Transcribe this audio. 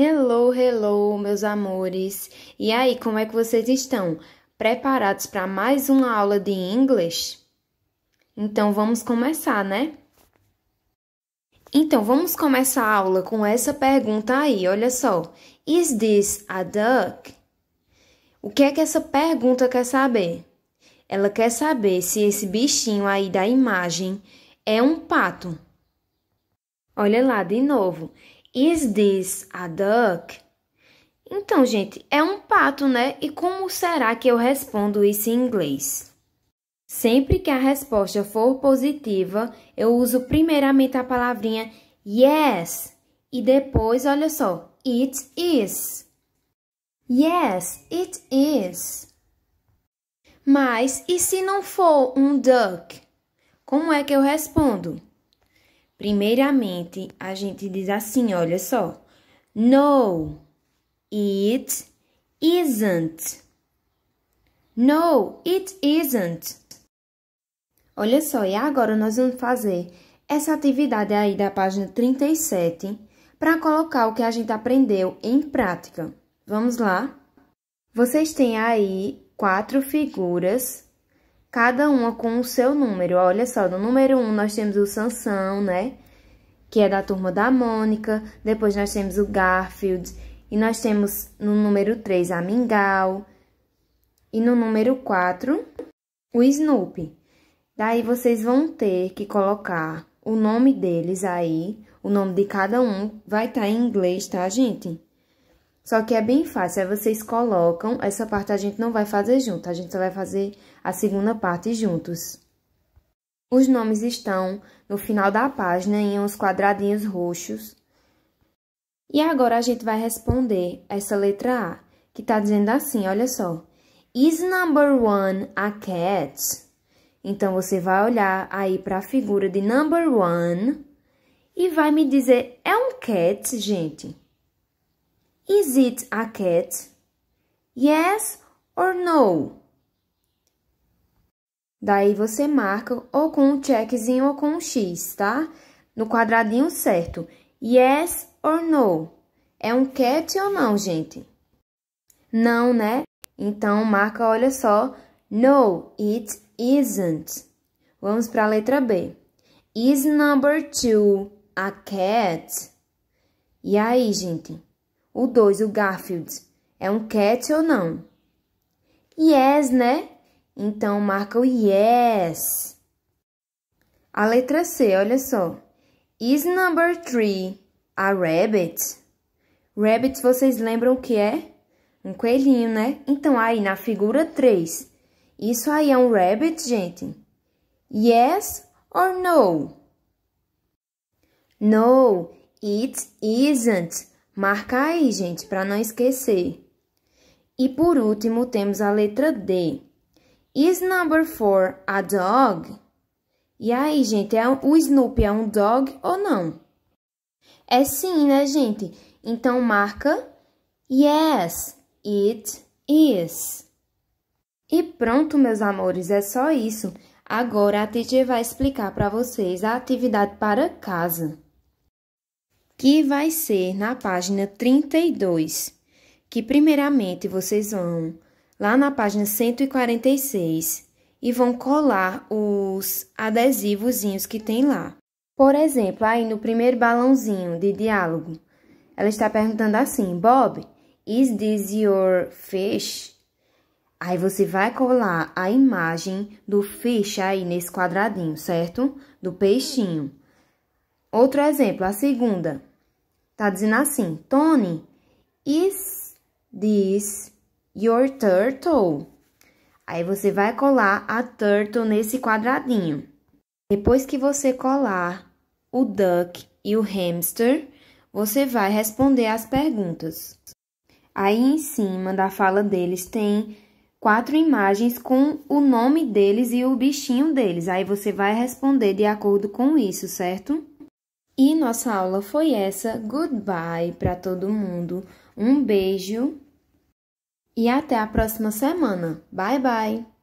Hello, hello, meus amores! E aí, como é que vocês estão? Preparados para mais uma aula de inglês? Então vamos começar, né? Então vamos começar a aula com essa pergunta aí, olha só. Is this a duck? O que é que essa pergunta quer saber? Ela quer saber se esse bichinho aí da imagem é um pato. Olha lá de novo. Is this a duck? Então, gente, é um pato, né? E como será que eu respondo isso em inglês? Sempre que a resposta for positiva, eu uso primeiramente a palavrinha yes e depois, olha só, it is. Yes, it is. Mas e se não for um duck? Como é que eu respondo? Primeiramente, a gente diz assim, olha só. No, it isn't. No, it isn't. Olha só, e agora nós vamos fazer essa atividade aí da página 37 para colocar o que a gente aprendeu em prática. Vamos lá? Vocês têm aí quatro figuras cada uma com o seu número. Olha só, no número 1 um nós temos o Sansão, né? Que é da turma da Mônica. Depois nós temos o Garfield. E nós temos no número 3 a Mingau. E no número 4 o Snoopy. Daí vocês vão ter que colocar o nome deles aí. O nome de cada um vai estar tá em inglês, tá, gente? Só que é bem fácil, aí vocês colocam, essa parte a gente não vai fazer junto, a gente só vai fazer a segunda parte juntos. Os nomes estão no final da página, em uns quadradinhos roxos. E agora a gente vai responder essa letra A, que tá dizendo assim, olha só. Is number one a cat? Então, você vai olhar aí para a figura de number one e vai me dizer, é um cat, gente? Is it a cat? Yes or no? Daí você marca ou com um checkzinho ou com um X, tá? No quadradinho certo. Yes or no? É um cat ou não, gente? Não, né? Então marca, olha só, no, it isn't. Vamos para a letra B. Is number two a cat? E aí, gente? O 2, o Garfield, é um cat ou não? Yes, né? Então marca o yes. A letra C, olha só. Is number 3 a rabbit? Rabbit, vocês lembram o que é? Um coelhinho, né? Então, aí, na figura 3, isso aí é um rabbit, gente? Yes or no? No, it isn't. Marca aí, gente, para não esquecer. E por último, temos a letra D. Is number four a dog? E aí, gente, é o Snoopy é um dog ou não? É sim, né, gente? Então marca Yes, it is. E pronto, meus amores, é só isso. Agora a teacher vai explicar para vocês a atividade para casa que vai ser na página 32, que primeiramente vocês vão lá na página 146 e vão colar os adesivozinhos que tem lá. Por exemplo, aí no primeiro balãozinho de diálogo, ela está perguntando assim, Bob, is this your fish? Aí você vai colar a imagem do fish aí nesse quadradinho, certo? Do peixinho. Outro exemplo, a segunda. Tá dizendo assim, Tony, is this your turtle? Aí você vai colar a turtle nesse quadradinho. Depois que você colar o duck e o hamster, você vai responder as perguntas. Aí em cima da fala deles tem quatro imagens com o nome deles e o bichinho deles. Aí você vai responder de acordo com isso, certo? E nossa aula foi essa. Goodbye para todo mundo. Um beijo e até a próxima semana. Bye bye.